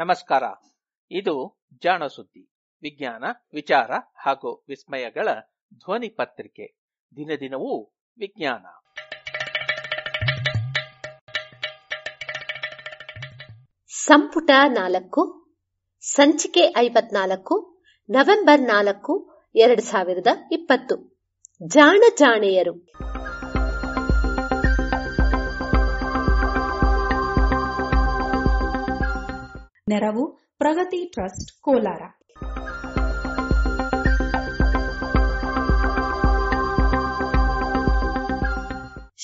ನಮಸ್ಕಾರ ಇದು ಜಾಣ ಸುದ್ದಿ ವಿಜ್ಞಾನ ವಿಚಾರ ಹಾಗೂ ವಿಸ್ಮಯಗಳ ಧ್ವನಿ ಪತ್ರಿಕೆ ದಿನದಿನವೂ ವಿಜ್ಞಾನ ಸಂಪುಟ ನಾಲ್ಕು ಸಂಚಿಕೆ ಐವತ್ನಾಲ್ಕು ನವೆಂಬರ್ ನಾಲ್ಕು ಎರಡು ಸಾವಿರದ ಇಪ್ಪತ್ತು ಜಾಣ ಜಾಣೆಯರು ನೆರವು ಪ್ರಗತಿ ಟ್ರಸ್ಟ್ ಕೋಲಾರ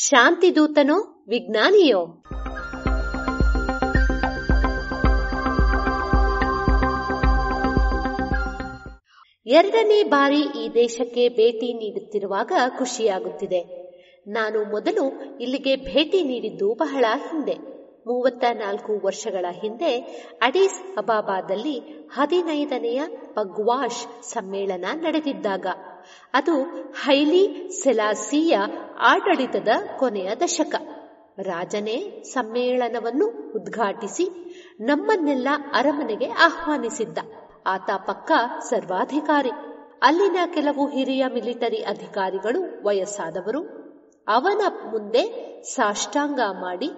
ಶಾಂತಿದೂತನೋ ವಿಜ್ಞಾನಿಯೋ ಎರಡನೇ ಬಾರಿ ಈ ದೇಶಕ್ಕೆ ಭೇಟಿ ನೀಡುತ್ತಿರುವಾಗ ಖುಷಿಯಾಗುತ್ತಿದೆ ನಾನು ಮೊದಲು ಇಲ್ಲಿಗೆ ಭೇಟಿ ನೀಡಿದ್ದು ಬಹಳ ಹಿಂದೆ ಮೂವತ್ತ ನಾಲ್ಕು ವರ್ಷಗಳ ಹಿಂದೆ ಅಡೀಸ್ ಅಬಾಬಾದಲ್ಲಿ ಹದಿನೈದನೆಯ ಪಗ್ವಾಷ್ ಸಮ್ಮೇಳನ ನಡೆದಿದ್ದಾಗ ಅದು ಹೈಲಿ ಸೆಲಾಸಿಯ ಆಡಳಿತದ ಕೊನೆಯ ದಶಕ ರಾಜನೇ ಸಮ್ಮೇಳನವನ್ನು ಉದ್ಘಾಟಿಸಿ ನಮ್ಮನ್ನೆಲ್ಲ ಅರಮನೆಗೆ ಆಹ್ವಾನಿಸಿದ್ದ ಆತ ಪಕ್ಕ ಸರ್ವಾಧಿಕಾರಿ ಅಲ್ಲಿನ ಕೆಲವು ಹಿರಿಯ ಮಿಲಿಟರಿ ಅಧಿಕಾರಿಗಳು ವಯಸ್ಸಾದವರು ಅವನ ಮುಂದೆ ಸಾಷ್ಟಾಂಗ ಮಾಡಿ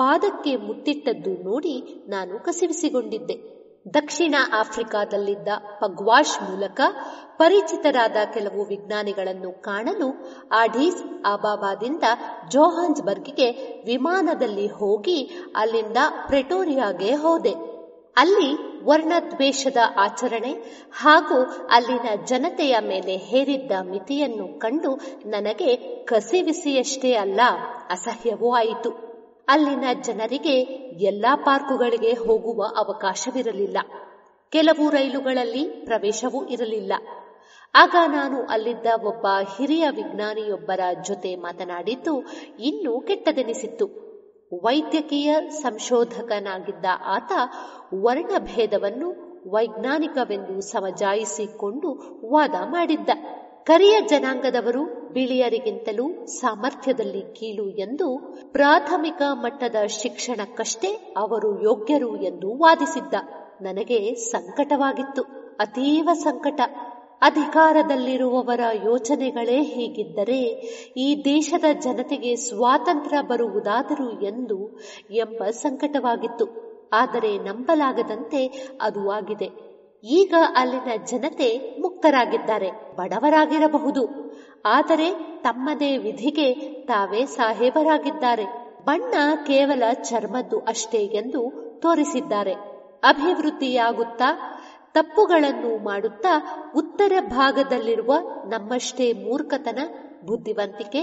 ಪಾದಕ್ಕೆ ಮುತ್ತಿಟ್ಟದ್ದು ನೋಡಿ ನಾನು ಕಸಿವಿಸಿಗೊಂಡಿದ್ದೆ ದಕ್ಷಿಣ ಆಫ್ರಿಕಾದಲ್ಲಿದ್ದ ಪಗ್ವಾಶ್ ಮೂಲಕ ಪರಿಚಿತರಾದ ಕೆಲವು ವಿಜ್ಞಾನಿಗಳನ್ನು ಕಾಣಲು ಆಡೀಸ್ ಅಬಾಬಾದಿಂದ ಜೋಹಾನ್ಸ್ಬರ್ಗ್ಗೆ ವಿಮಾನದಲ್ಲಿ ಹೋಗಿ ಅಲ್ಲಿಂದ ಪ್ರೆಟೋರಿಯಾಗೆ ಹೋದೆ ಅಲ್ಲಿ ವರ್ಣದ್ವೇಷದ ಆಚರಣೆ ಹಾಗೂ ಅಲ್ಲಿನ ಜನತೆಯ ಮೇಲೆ ಹೇರಿದ್ದ ಮಿತಿಯನ್ನು ಕಂಡು ನನಗೆ ಕಸಿವಿಸಿಯಷ್ಟೇ ಅಲ್ಲ ಅಸಹ್ಯವೂ ಆಯಿತು ಅಲ್ಲಿನ ಜನರಿಗೆ ಎಲ್ಲಾ ಪಾರ್ಕುಗಳಿಗೆ ಹೋಗುವ ಅವಕಾಶವಿರಲಿಲ್ಲ ಕೆಲವು ರೈಲುಗಳಲ್ಲಿ ಪ್ರವೇಶವೂ ಇರಲಿಲ್ಲ ಆಗ ನಾನು ಅಲ್ಲಿದ್ದ ಒಬ್ಬ ಹಿರಿಯ ವಿಜ್ಞಾನಿಯೊಬ್ಬರ ಜೊತೆ ಮಾತನಾಡಿದ್ದು ಇನ್ನೂ ಕೆಟ್ಟದೆನಿಸಿತ್ತು ವೈದ್ಯಕೀಯ ಸಂಶೋಧಕನಾಗಿದ್ದ ಆತ ವರ್ಣಭೇದವನ್ನು ವೈಜ್ಞಾನಿಕವೆಂದು ಸಮಜಾಯಿಸಿಕೊಂಡು ವಾದ ಮಾಡಿದ್ದ ಕರಿಯ ಜನಾಂಗದವರು ಬಿಳಿಯರಿಗಿಂತಲೂ ಸಾಮರ್ಥ್ಯದಲ್ಲಿ ಕೀಳು ಎಂದು ಪ್ರಾಥಮಿಕ ಮಟ್ಟದ ಶಿಕ್ಷಣಕ್ಕಷ್ಟೇ ಅವರು ಯೋಗ್ಯರು ಎಂದು ವಾದಿಸಿದ್ದ ನನಗೆ ಸಂಕಟವಾಗಿತ್ತು ಅತೀವ ಸಂಕಟ ಅಧಿಕಾರದಲ್ಲಿರುವವರ ಯೋಚನೆಗಳೇ ಹೀಗಿದ್ದರೆ ಈ ದೇಶದ ಜನತೆಗೆ ಸ್ವಾತಂತ್ರ್ಯ ಬರುವುದಾದರೂ ಎಂದು ಎಂಬ ಸಂಕಟವಾಗಿತ್ತು ಆದರೆ ನಂಬಲಾಗದಂತೆ ಅದು ಆಗಿದೆ ಈಗ ಅಲ್ಲಿನ ಜನತೆ ಮುಕ್ತರಾಗಿದ್ದಾರೆ ಬಡವರಾಗಿರಬಹುದು ಆದರೆ ತಮ್ಮದೇ ವಿಧಿಗೆ ತಾವೇ ಸಾಹೇಬರಾಗಿದ್ದಾರೆ ಬಣ್ಣ ಕೇವಲ ಚರ್ಮದ್ದು ಅಷ್ಟೇ ಎಂದು ತೋರಿಸಿದ್ದಾರೆ ಅಭಿವೃದ್ಧಿಯಾಗುತ್ತಾ ತಪ್ಪುಗಳನ್ನು ಮಾಡುತ್ತಾ ಉತ್ತರ ಭಾಗದಲ್ಲಿರುವ ನಮ್ಮಷ್ಟೇ ಮೂರ್ಖತನ ಬುದ್ಧಿವಂತಿಕೆ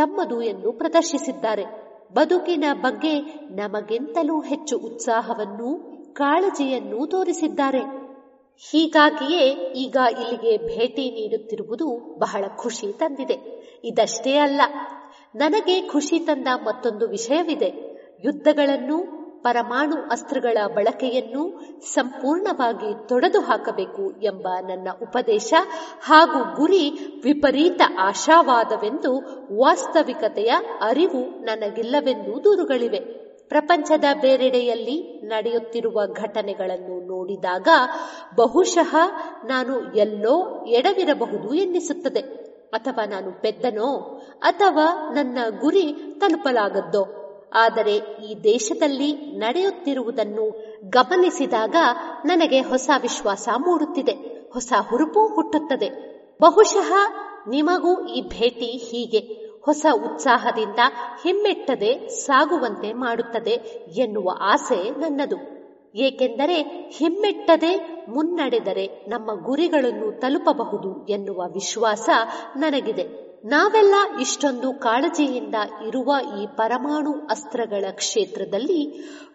ತಮ್ಮದು ಎಂದು ಪ್ರದರ್ಶಿಸಿದ್ದಾರೆ ಬದುಕಿನ ಬಗ್ಗೆ ನಮಗಿಂತಲೂ ಹೆಚ್ಚು ಉತ್ಸಾಹವನ್ನು ಕಾಳಜಿಯನ್ನು ತೋರಿಸಿದ್ದಾರೆ ಹೀಗಾಗಿಯೇ ಈಗ ಇಲ್ಲಿಗೆ ಭೇಟಿ ನೀಡುತ್ತಿರುವುದು ಬಹಳ ಖುಷಿ ತಂದಿದೆ ಇದಷ್ಟೇ ಅಲ್ಲ ನನಗೆ ಖುಷಿ ತಂದ ಮತ್ತೊಂದು ವಿಷಯವಿದೆ ಯುದ್ಧಗಳನ್ನು ಪರಮಾಣು ಅಸ್ತ್ರಗಳ ಬಳಕೆಯನ್ನು ಸಂಪೂರ್ಣವಾಗಿ ತೊಡೆದು ಹಾಕಬೇಕು ಎಂಬ ನನ್ನ ಉಪದೇಶ ಹಾಗೂ ಗುರಿ ವಿಪರೀತ ಆಶಾವಾದವೆಂದು ವಾಸ್ತವಿಕತೆಯ ಅರಿವು ನನಗಿಲ್ಲವೆಂದು ದೂರುಗಳಿವೆ ಪ್ರಪಂಚದ ಬೇರೆಡೆಯಲ್ಲಿ ನಡೆಯುತ್ತಿರುವ ಘಟನೆಗಳನ್ನು ನೋಡಿದಾಗ ಬಹುಶಃ ನಾನು ಎಲ್ಲೋ ಎಡವಿರಬಹುದು ಎನ್ನಿಸುತ್ತದೆ ಅಥವಾ ನಾನು ಪೆದ್ದನೋ ಅಥವಾ ನನ್ನ ಗುರಿ ತಲುಪಲಾಗದ್ದೋ ಆದರೆ ಈ ದೇಶದಲ್ಲಿ ನಡೆಯುತ್ತಿರುವುದನ್ನು ಗಮನಿಸಿದಾಗ ನನಗೆ ಹೊಸ ವಿಶ್ವಾಸ ಮೂಡುತ್ತಿದೆ ಹೊಸ ಹುರುಪು ಹುಟ್ಟುತ್ತದೆ ಬಹುಶಃ ನಿಮಗೂ ಈ ಭೇಟಿ ಹೀಗೆ ಹೊಸ ಉತ್ಸಾಹದಿಂದ ಹಿಮ್ಮೆಟ್ಟದೆ ಸಾಗುವಂತೆ ಮಾಡುತ್ತದೆ ಎನ್ನುವ ಆಸೆ ನನ್ನದು ಏಕೆಂದರೆ ಹಿಮ್ಮೆಟ್ಟದೆ ಮುನ್ನಡೆದರೆ ನಮ್ಮ ಗುರಿಗಳನ್ನು ತಲುಪಬಹುದು ಎನ್ನುವ ವಿಶ್ವಾಸ ನನಗಿದೆ ನಾವೆಲ್ಲ ಇಷ್ಟೊಂದು ಕಾಳಜಿಯಿಂದ ಇರುವ ಈ ಪರಮಾಣು ಅಸ್ತ್ರಗಳ ಕ್ಷೇತ್ರದಲ್ಲಿ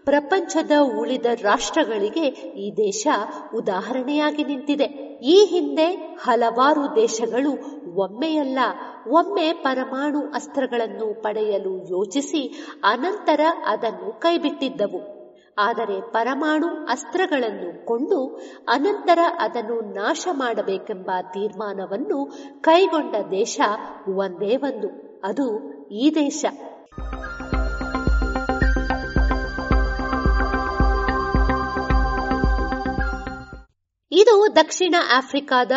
ಪ್ರಪಂಚದ ಉಳಿದ ರಾಷ್ಟ್ರಗಳಿಗೆ ಈ ದೇಶ ಉದಾಹರಣೆಯಾಗಿ ನಿಂತಿದೆ ಈ ಹಿಂದೆ ಹಲವಾರು ದೇಶಗಳು ಒಮ್ಮೆಯಲ್ಲ ಒಮ್ಮೆ ಪರಮಾಣು ಅಸ್ತ್ರಗಳನ್ನು ಪಡೆಯಲು ಯೋಚಿಸಿ ಅನಂತರ ಅದನ್ನು ಕೈಬಿಟ್ಟಿದ್ದವು ಆದರೆ ಪರಮಾಣು ಅಸ್ತ್ರಗಳನ್ನು ಕೊಂಡು ಅನಂತರ ಅದನ್ನು ನಾಶ ಮಾಡಬೇಕೆಂಬ ತೀರ್ಮಾನವನ್ನು ಕೈಗೊಂಡ ದೇಶ ಒಂದೇ ಒಂದು ಅದು ಈ ದೇಶ ಇದು ದಕ್ಷಿಣ ಆಫ್ರಿಕಾದ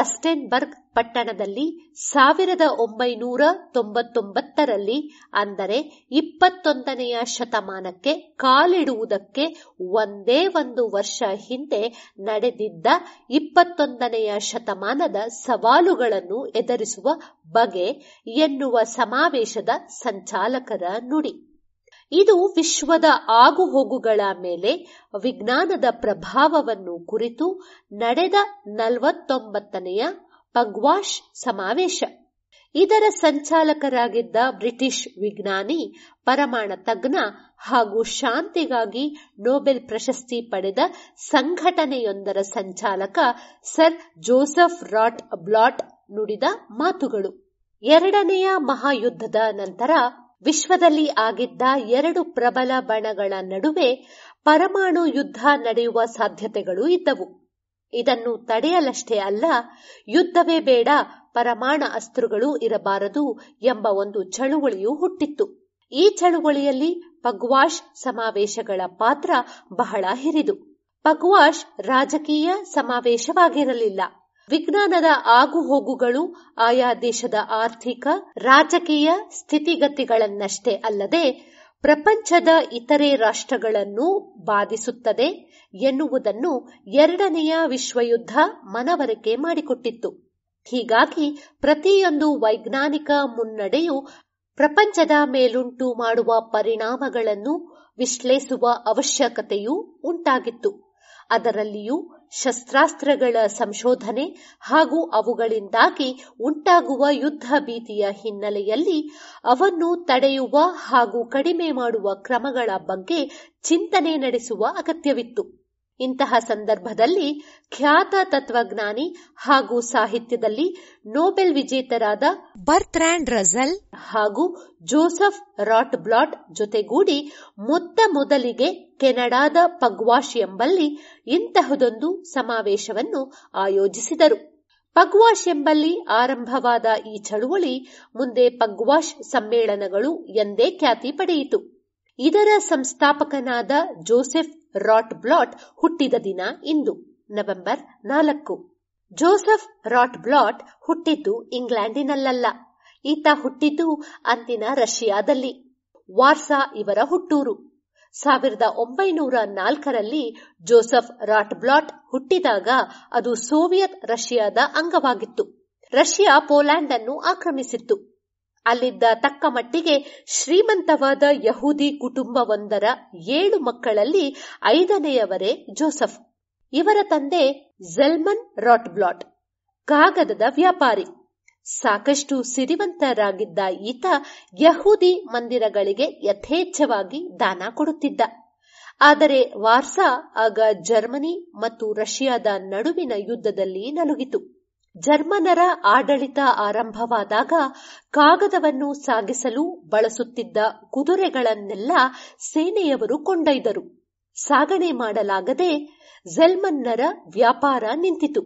ರಸ್ಟೆನ್ಬರ್ಗ್ ಪಟ್ಟಣದಲ್ಲಿ ಸಾವಿರದ ಒಂಬೈನೂರ ತೊಂಬತ್ತೊಂಬತ್ತರಲ್ಲಿ ಅಂದರೆ ಇಪ್ಪತ್ತೊಂದನೆಯ ಶತಮಾನಕ್ಕೆ ಕಾಲಿಡುವುದಕ್ಕೆ ಒಂದೇ ಒಂದು ವರ್ಷ ಹಿಂದೆ ನಡೆದಿದ್ದ ಇಪ್ಪತ್ತೊಂದನೆಯ ಶತಮಾನದ ಸವಾಲುಗಳನ್ನು ಎದುರಿಸುವ ಬಗೆ ಎನ್ನುವ ಸಮಾವೇಶದ ಸಂಚಾಲಕರ ನುಡಿ ಇದು ವಿಶ್ವದ ಆಗುಹೋಗುಗಳ ಮೇಲೆ ವಿಜ್ಞಾನದ ಪ್ರಭಾವವನ್ನು ಕುರಿತು ನಡೆದ ನಲವತ್ತೊಂಬತ್ತನೆಯ ಪಗ್ವಾಶ್ ಸಮಾವೇಶ ಇದರ ಸಂಚಾಲಕರಾಗಿದ್ದ ಬ್ರಿಟಿಷ್ ವಿಜ್ಞಾನಿ ಪರಮಾಣ ತಜ್ಞ ಹಾಗೂ ಶಾಂತಿಗಾಗಿ ನೋಬೆಲ್ ಪ್ರಶಸ್ತಿ ಪಡೆದ ಸಂಘಟನೆಯೊಂದರ ಸಂಚಾಲಕ ಸರ್ ಜೋಸೆಫ್ ರಾಟ್ ಬ್ಲಾಟ್ ನುಡಿದ ಮಾತುಗಳು ಎರಡನೆಯ ಮಹಾಯುದ್ಧದ ನಂತರ ವಿಶ್ವದಲ್ಲಿ ಆಗಿದ್ದ ಎರಡು ಪ್ರಬಲ ಬಣಗಳ ನಡುವೆ ಪರಮಾಣು ಯುದ್ಧ ನಡೆಯುವ ಸಾಧ್ಯತೆಗಳು ಇದ್ದವು ಇದನ್ನು ತಡೆಯಲಷ್ಟೇ ಅಲ್ಲ ಯುದ್ಧವೇ ಬೇಡ ಪರಮಾಣ ಅಸ್ತ್ರಗಳು ಇರಬಾರದು ಎಂಬ ಒಂದು ಚಳುವಳಿಯೂ ಹುಟ್ಟಿತ್ತು ಈ ಚಳುವಳಿಯಲ್ಲಿ ಪಗ್ವಾಷ್ ಸಮಾವೇಶಗಳ ಪಾತ್ರ ಬಹಳ ಹಿರಿದು ಪಗ್ವಾಶ್ ರಾಜಕೀಯ ಸಮಾವೇಶವಾಗಿರಲಿಲ್ಲ ವಿಜ್ಞಾನದ ಆಗುಹೋಗುಗಳು ಆಯಾ ದೇಶದ ಆರ್ಥಿಕ ರಾಜಕೀಯ ಸ್ಥಿತಿಗತಿಗಳನ್ನಷ್ಟೇ ಅಲ್ಲದೆ ಪ್ರಪಂಚದ ಇತರೆ ರಾಷ್ಟ್ರಗಳನ್ನು ಬಾಧಿಸುತ್ತದೆ ಎನ್ನುವುದನ್ನು ಎರಡನೆಯ ವಿಶ್ವಯುದ್ಧ ಮನವರಿಕೆ ಮಾಡಿಕೊಟ್ಟಿತ್ತು ಹೀಗಾಗಿ ಪ್ರತಿಯೊಂದು ವೈಜ್ಞಾನಿಕ ಮುನ್ನಡೆಯು ಪ್ರಪಂಚದ ಮೇಲುಂಟು ಮಾಡುವ ಪರಿಣಾಮಗಳನ್ನು ವಿಶ್ಲೇಷಿಸುವ ಅವಶ್ಯಕತೆಯೂ ಉಂಟಾಗಿತ್ತು ಅದರಲ್ಲಿಯೂ ಶಸ್ತ್ರಾಸ್ತ್ರಗಳ ಸಂಶೋಧನೆ ಹಾಗೂ ಅವುಗಳಿಂದಾಗಿ ಉಂಟಾಗುವ ಯುದ್ಧ ಭೀತಿಯ ಹಿನ್ನೆಲೆಯಲ್ಲಿ ಅವನ್ನು ತಡೆಯುವ ಹಾಗೂ ಕಡಿಮೆ ಮಾಡುವ ಕ್ರಮಗಳ ಬಗ್ಗೆ ಚಿಂತನೆ ನಡೆಸುವ ಅಗತ್ಯವಿತ್ತು ಇಂತಹ ಸಂದರ್ಭದಲ್ಲಿ ಖ್ಯಾತ ತತ್ವಜ್ಞಾನಿ ಹಾಗೂ ಸಾಹಿತ್ಯದಲ್ಲಿ ನೋಬೆಲ್ ವಿಜೇತರಾದ ಬರ್ತ್ರ್ಯಾಂಡ್ ರಜಲ್ ಹಾಗೂ ಜೋಸೆಫ್ ರಾಟ್ ಬ್ಲಾಟ್ ಜೊತೆಗೂಡಿ ಮೊತ್ತ ಮೊದಲಿಗೆ ಕೆನಡಾದ ಪಗ್ವಾಶ್ ಎಂಬಲ್ಲಿ ಇಂತಹದೊಂದು ಸಮಾವೇಶವನ್ನು ಆಯೋಜಿಸಿದರು ಪಗ್ವಾಶ್ ಎಂಬಲ್ಲಿ ಆರಂಭವಾದ ಈ ಚಳುವಳಿ ಮುಂದೆ ಪಗ್ವಾಶ್ ಸಮ್ಮೇಳನಗಳು ಎಂದೇ ಖ್ಯಾತಿ ಪಡೆಯಿತು ಇದರ ಸಂಸ್ಥಾಪಕನಾದ ಜೋಸೆಫ್ ರಾಟ್ ಬ್ಲಾಟ್ ಹುಟ್ಟಿದ ದಿನ ಇಂದು ನವೆಂಬರ್ ನಾಲ್ಕು ಜೋಸೆಫ್ ರಾಟ್ ಬ್ಲಾಟ್ ಹುಟ್ಟಿದ್ದು ಇಂಗ್ಲೆಂಡಿನಲ್ಲ ಈತ ಹುಟ್ಟಿದ್ದು ಅಂದಿನ ರಷ್ಯಾದಲ್ಲಿ ವಾರ್ಸಾ ಇವರ ಹುಟ್ಟೂರು ಸಾವಿರದ ಒಂಬೈನೂರ ನಾಲ್ಕರಲ್ಲಿ ಜೋಸೆಫ್ ರಾಟ್ ಬ್ಲಾಟ್ ಹುಟ್ಟಿದಾಗ ಅದು ಸೋವಿಯತ್ ರಷ್ಯಾದ ಅಂಗವಾಗಿತ್ತು ರಷ್ಯಾ ಪೋಲ್ಯಾಂಡ್ ಅನ್ನು ಆಕ್ರಮಿಸಿತ್ತು ಅಲ್ಲಿದ್ದ ತಕ್ಕ ಮಟ್ಟಿಗೆ ಶ್ರೀಮಂತವಾದ ಯಹೂದಿ ಕುಟುಂಬವೊಂದರ ಏಳು ಮಕ್ಕಳಲ್ಲಿ ಐದನೆಯವರೇ ಜೋಸೆಫ್ ಇವರ ತಂದೆ ಜೆಲ್ಮನ್ ರಾಟ್ಬ್ಲಾಟ್ ಕಾಗದದ ವ್ಯಾಪಾರಿ ಸಾಕಷ್ಟು ಸಿರಿವಂತರಾಗಿದ್ದ ಈತ ಯಹೂದಿ ಮಂದಿರಗಳಿಗೆ ಯಥೇಚ್ಛವಾಗಿ ದಾನ ಕೊಡುತ್ತಿದ್ದ ಆದರೆ ವಾರ್ಸಾ ಆಗ ಜರ್ಮನಿ ಮತ್ತು ರಷ್ಯಾದ ನಡುವಿನ ಯುದ್ಧದಲ್ಲಿ ನಲುಗಿತು ಜರ್ಮನರ ಆಡಳಿತ ಆರಂಭವಾದಾಗ ಕಾಗದವನ್ನು ಸಾಗಿಸಲು ಬಳಸುತ್ತಿದ್ದ ಕುದುರೆಗಳನ್ನೆಲ್ಲ ಸೇನೆಯವರು ಕೊಂಡೊಯ್ದರು ಸಾಗಣೆ ಮಾಡಲಾಗದೆ ಝೆಲ್ಮನ್ನರ ವ್ಯಾಪಾರ ನಿಂತಿತು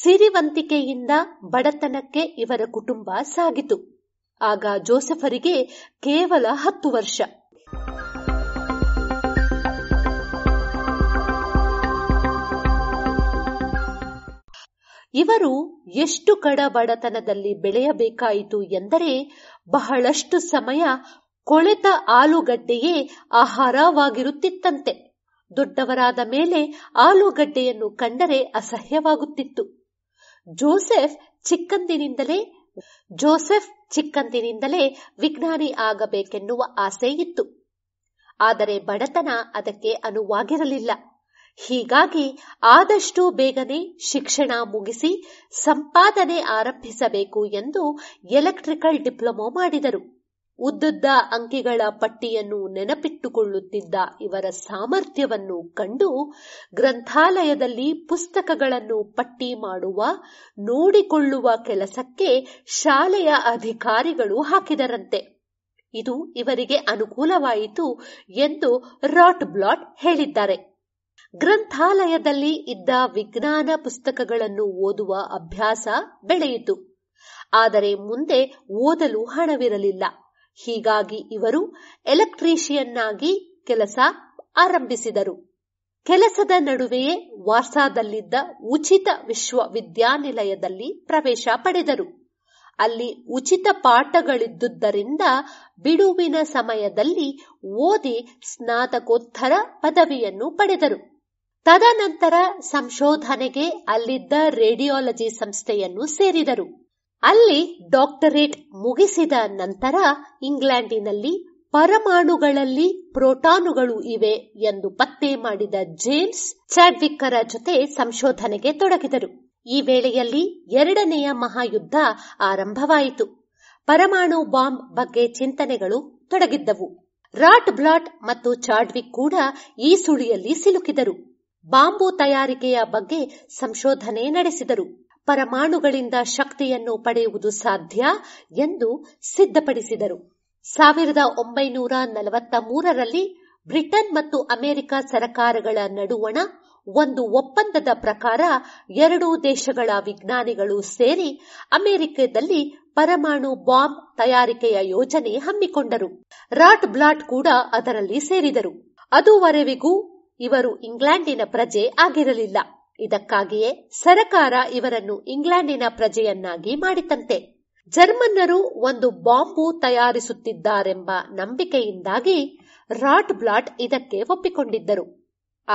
ಸಿರಿವಂತಿಕೆಯಿಂದ ಬಡತನಕ್ಕೆ ಇವರ ಕುಟುಂಬ ಸಾಗಿತು ಆಗ ಜೋಸೆಫರಿಗೆ ಕೇವಲ ಹತ್ತು ವರ್ಷ ಇವರು ಎಷ್ಟು ಕಡ ಬಡತನದಲ್ಲಿ ಬೆಳೆಯಬೇಕಾಯಿತು ಎಂದರೆ ಬಹಳಷ್ಟು ಸಮಯ ಕೊಳೆತ ಆಲೂಗಡ್ಡೆಯೇ ಆಹಾರವಾಗಿರುತ್ತಿತ್ತಂತೆ ದೊಡ್ಡವರಾದ ಮೇಲೆ ಆಲೂಗಡ್ಡೆಯನ್ನು ಕಂಡರೆ ಅಸಹ್ಯವಾಗುತ್ತಿತ್ತು ಜೋಸೆಫ್ ಚಿಕ್ಕಂದಿನಿಂದಲೇ ಜೋಸೆಫ್ ಚಿಕ್ಕಂದಿನಿಂದಲೇ ವಿಜ್ಞಾನಿ ಆಗಬೇಕೆನ್ನುವ ಆಸೆ ಇತ್ತು ಆದರೆ ಬಡತನ ಅದಕ್ಕೆ ಅನುವಾಗಿರಲಿಲ್ಲ ಹೀಗಾಗಿ ಆದಷ್ಟು ಬೇಗನೆ ಶಿಕ್ಷಣ ಮುಗಿಸಿ ಸಂಪಾದನೆ ಆರಂಭಿಸಬೇಕು ಎಂದು ಎಲೆಕ್ಟ್ರಿಕಲ್ ಡಿಪ್ಲೊಮೊ ಮಾಡಿದರು ಉದ್ದುದ್ದ ಅಂಕಿಗಳ ಪಟ್ಟಿಯನ್ನು ನೆನಪಿಟ್ಟುಕೊಳ್ಳುತ್ತಿದ್ದ ಇವರ ಸಾಮರ್ಥ್ಯವನ್ನು ಕಂಡು ಗ್ರಂಥಾಲಯದಲ್ಲಿ ಪುಸ್ತಕಗಳನ್ನು ಪಟ್ಟಿ ಮಾಡುವ ನೋಡಿಕೊಳ್ಳುವ ಕೆಲಸಕ್ಕೆ ಶಾಲೆಯ ಅಧಿಕಾರಿಗಳು ಹಾಕಿದರಂತೆ ಇದು ಇವರಿಗೆ ಅನುಕೂಲವಾಯಿತು ಎಂದು ರಾಟ್ ಬ್ಲಾಟ್ ಹೇಳಿದ್ದಾರೆ ಗ್ರಂಥಾಲಯದಲ್ಲಿ ಇದ್ದ ವಿಜ್ಞಾನ ಪುಸ್ತಕಗಳನ್ನು ಓದುವ ಅಭ್ಯಾಸ ಬೆಳೆಯಿತು ಆದರೆ ಮುಂದೆ ಓದಲು ಹಣವಿರಲಿಲ್ಲ ಹೀಗಾಗಿ ಇವರು ಎಲೆಕ್ಟ್ರೀಷಿಯನ್ನಾಗಿ ಕೆಲಸ ಆರಂಭಿಸಿದರು ಕೆಲಸದ ನಡುವೆಯೇ ವಾರ್ಸಾದಲ್ಲಿದ್ದ ಉಚಿತ ವಿಶ್ವವಿದ್ಯಾನಿಲಯದಲ್ಲಿ ಪ್ರವೇಶ ಪಡೆದರು ಅಲ್ಲಿ ಉಚಿತ ಪಾಠಗಳಿದ್ದುದರಿಂದ ಬಿಡುವಿನ ಸಮಯದಲ್ಲಿ ಓದಿ ಸ್ನಾತಕೋತ್ತರ ಪದವಿಯನ್ನು ಪಡೆದರು ತದನಂತರ ಸಂಶೋಧನೆಗೆ ಅಲ್ಲಿದ್ದ ರೇಡಿಯಾಲಜಿ ಸಂಸ್ಥೆಯನ್ನು ಸೇರಿದರು ಅಲ್ಲಿ ಡಾಕ್ಟರೇಟ್ ಮುಗಿಸಿದ ನಂತರ ಇಂಗ್ಲೆಂಡಿನಲ್ಲಿ ಪರಮಾಣುಗಳಲ್ಲಿ ಪ್ರೋಟಾನುಗಳು ಇವೆ ಎಂದು ಪತ್ತೆ ಮಾಡಿದ ಜೇಮ್ಸ್ ಚಾಡ್ವಿಕ್ಕರ ಜೊತೆ ಸಂಶೋಧನೆಗೆ ತೊಡಗಿದರು ಈ ವೇಳೆಯಲ್ಲಿ ಎರಡನೆಯ ಮಹಾಯುದ್ಧ ಆರಂಭವಾಯಿತು ಪರಮಾಣು ಬಾಂಬ್ ಬಗ್ಗೆ ಚಿಂತನೆಗಳು ತೊಡಗಿದ್ದವು ರಾಟ್ ಬ್ಲಾಟ್ ಮತ್ತು ಚಾಡ್ವಿಕ್ ಕೂಡ ಈ ಸುಳಿಯಲ್ಲಿ ಸಿಲುಕಿದರು ಬಾಂಬು ತಯಾರಿಕೆಯ ಬಗ್ಗೆ ಸಂಶೋಧನೆ ನಡೆಸಿದರು ಪರಮಾಣುಗಳಿಂದ ಶಕ್ತಿಯನ್ನು ಪಡೆಯುವುದು ಸಾಧ್ಯ ಎಂದು ಸಿದ್ಧಪಡಿಸಿದರು ಸಾವಿರದ ಒಂಬೈನೂರ ನಲವತ್ತ ಮೂರರಲ್ಲಿ ಬ್ರಿಟನ್ ಮತ್ತು ಅಮೆರಿಕ ಸರಕಾರಗಳ ನಡುವಣ ಒಂದು ಒಪ್ಪಂದದ ಪ್ರಕಾರ ಎರಡೂ ದೇಶಗಳ ವಿಜ್ಞಾನಿಗಳು ಸೇರಿ ಅಮೆರಿಕದಲ್ಲಿ ಪರಮಾಣು ಬಾಂಬ್ ತಯಾರಿಕೆಯ ಯೋಜನೆ ಹಮ್ಮಿಕೊಂಡರು ರಾಟ್ ಬ್ಲಾಟ್ ಕೂಡ ಅದರಲ್ಲಿ ಸೇರಿದರು ಅದುವರೆವಿಗೂ ಇವರು ಇಂಗ್ಲೆಂಡಿನ ಪ್ರಜೆ ಆಗಿರಲಿಲ್ಲ ಇದಕ್ಕಾಗಿಯೇ ಸರಕಾರ ಇವರನ್ನು ಇಂಗ್ಲೆಂಡಿನ ಪ್ರಜೆಯನ್ನಾಗಿ ಮಾಡಿತಂತೆ ಜರ್ಮನ್ನರು ಒಂದು ಬಾಂಬು ತಯಾರಿಸುತ್ತಿದ್ದಾರೆಂಬ ನಂಬಿಕೆಯಿಂದಾಗಿ ರಾಟ್ ಬ್ಲಾಟ್ ಇದಕ್ಕೆ ಒಪ್ಪಿಕೊಂಡಿದ್ದರು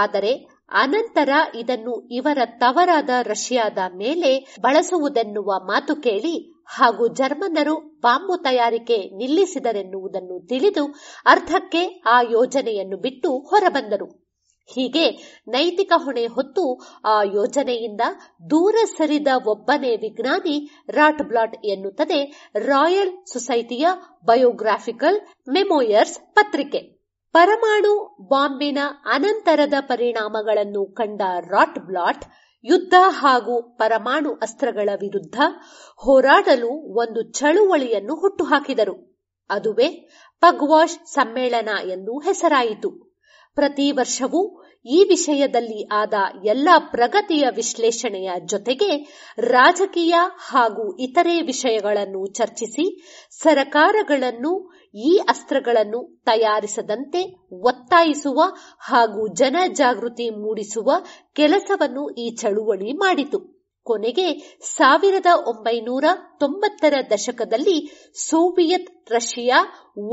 ಆದರೆ ಅನಂತರ ಇದನ್ನು ಇವರ ತವರಾದ ರಷ್ಯಾದ ಮೇಲೆ ಬಳಸುವುದೆನ್ನುವ ಮಾತು ಕೇಳಿ ಹಾಗೂ ಜರ್ಮನ್ನರು ಬಾಂಬು ತಯಾರಿಕೆ ನಿಲ್ಲಿಸಿದರೆನ್ನುವುದನ್ನು ತಿಳಿದು ಅರ್ಧಕ್ಕೆ ಆ ಯೋಜನೆಯನ್ನು ಬಿಟ್ಟು ಹೊರಬಂದರು ಹೀಗೆ ನೈತಿಕ ಹೊಣೆ ಹೊತ್ತು ಆ ಯೋಜನೆಯಿಂದ ದೂರ ಸರಿದ ಒಬ್ಬನೇ ವಿಜ್ಞಾನಿ ರಾಟ್ ಬ್ಲಾಟ್ ಎನ್ನುತ್ತದೆ ರಾಯಲ್ ಸೊಸೈಟಿಯ ಬಯೋಗ್ರಾಫಿಕಲ್ ಮೆಮೋಯರ್ಸ್ ಪತ್ರಿಕೆ ಪರಮಾಣು ಬಾಂಬಿನ ಅನಂತರದ ಪರಿಣಾಮಗಳನ್ನು ಕಂಡ ರಾಟ್ ಬ್ಲಾಟ್ ಯುದ್ಧ ಹಾಗೂ ಪರಮಾಣು ಅಸ್ತ್ರಗಳ ವಿರುದ್ಧ ಹೋರಾಡಲು ಒಂದು ಚಳುವಳಿಯನ್ನು ಹುಟ್ಟುಹಾಕಿದರು ಅದುವೇ ಪಗ್ವಾಶ್ ಸಮ್ಮೇಳನ ಎಂದು ಹೆಸರಾಯಿತು ಪ್ರತಿ ವರ್ಷವೂ ಈ ವಿಷಯದಲ್ಲಿ ಆದ ಎಲ್ಲ ಪ್ರಗತಿಯ ವಿಶ್ಲೇಷಣೆಯ ಜೊತೆಗೆ ರಾಜಕೀಯ ಹಾಗೂ ಇತರೆ ವಿಷಯಗಳನ್ನು ಚರ್ಚಿಸಿ ಸರಕಾರಗಳನ್ನು ಈ ಅಸ್ತ್ರಗಳನ್ನು ತಯಾರಿಸದಂತೆ ಒತ್ತಾಯಿಸುವ ಹಾಗೂ ಜನಜಾಗೃತಿ ಮೂಡಿಸುವ ಕೆಲಸವನ್ನು ಈ ಚಳುವಳಿ ಮಾಡಿತು ಕೊನೆಗೆ ಸಾವಿರದ ಒಂಬೈನೂರ ತೊಂಬತ್ತರ ದಶಕದಲ್ಲಿ ಸೋವಿಯತ್ ರಷ್ಯಾ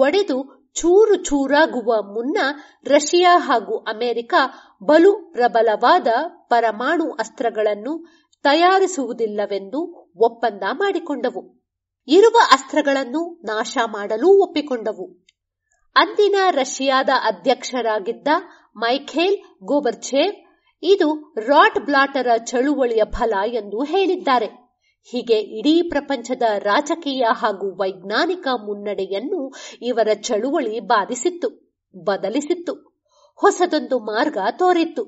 ಒಡೆದು ಚೂರು ಚೂರಾಗುವ ಮುನ್ನ ರಷ್ಯಾ ಹಾಗೂ ಅಮೆರಿಕ ಬಲು ಪ್ರಬಲವಾದ ಪರಮಾಣು ಅಸ್ತ್ರಗಳನ್ನು ತಯಾರಿಸುವುದಿಲ್ಲವೆಂದು ಒಪ್ಪಂದ ಮಾಡಿಕೊಂಡವು ಇರುವ ಅಸ್ತ್ರಗಳನ್ನು ನಾಶ ಮಾಡಲು ಒಪ್ಪಿಕೊಂಡವು ಅಂದಿನ ರಷ್ಯಾದ ಅಧ್ಯಕ್ಷರಾಗಿದ್ದ ಮೈಖೇಲ್ ಗೋಬರ್ಚೇವ್ ಇದು ರಾಟ್ ಬ್ಲಾಟರ ಚಳುವಳಿಯ ಫಲ ಎಂದು ಹೇಳಿದ್ದಾರೆ ಹೀಗೆ ಇಡೀ ಪ್ರಪಂಚದ ರಾಜಕೀಯ ಹಾಗೂ ವೈಜ್ಞಾನಿಕ ಮುನ್ನಡೆಯನ್ನು ಇವರ ಚಳುವಳಿ ಬಾಧಿಸಿತ್ತು ಬದಲಿಸಿತ್ತು ಹೊಸದೊಂದು ಮಾರ್ಗ ತೋರಿತ್ತು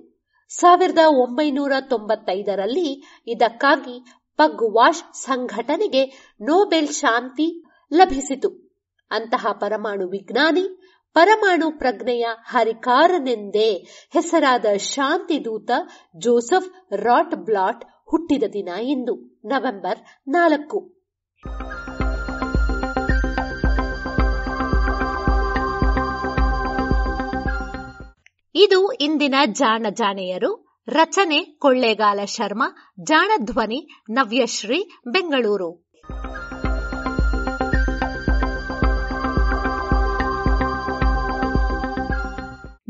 ಸಾವಿರದ ಒಂಬೈನೂರ ತೊಂಬತ್ತೈದರಲ್ಲಿ ಇದಕ್ಕಾಗಿ ಪಗ್ ವಾಶ್ ಸಂಘಟನೆಗೆ ನೋಬೆಲ್ ಶಾಂತಿ ಲಭಿಸಿತು ಅಂತಹ ಪರಮಾಣು ವಿಜ್ಞಾನಿ ಪರಮಾಣು ಪ್ರಜ್ಞೆಯ ಹರಿಕಾರನೆಂದೇ ಹೆಸರಾದ ಶಾಂತಿದೂತ ಜೋಸೆಫ್ ರಾಟ್ ಬ್ಲಾಟ್ ಹುಟ್ಟಿದ ದಿನ ಇಂದು ನವೆಂಬರ್ ನಾಲ್ಕು ಇದು ಇಂದಿನ ಜಾಣ ಜಾಣೆಯರು ರಚನೆ ಕೊಳ್ಳೇಗಾಲ ಶರ್ಮಾ ಜಾಣಧ್ವನಿ ನವ್ಯಶ್ರೀ ಬೆಂಗಳೂರು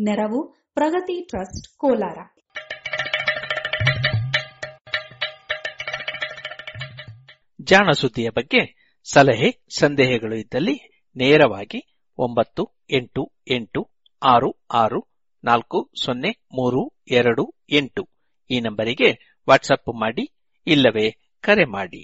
ನೆರವು ಪ್ರಗತಿ ಟ್ರಸ್ಟ್ ಕೋಲಾರ ಜಾಣ ಸುದ್ದಿಯ ಬಗ್ಗೆ ಸಲಹೆ ಸಂದೇಹಗಳು ಇದ್ದಲ್ಲಿ ನೇರವಾಗಿ ಒಂಬತ್ತು ಎಂಟು ಎಂಟು ಆರು ಆರು ನಾಲ್ಕು ಸೊನ್ನೆ ಮೂರು ಎರಡು ಎಂಟು ಈ ನಂಬರಿಗೆ ವಾಟ್ಸಪ್ ಮಾಡಿ ಇಲ್ಲವೇ ಕರೆ ಮಾಡಿ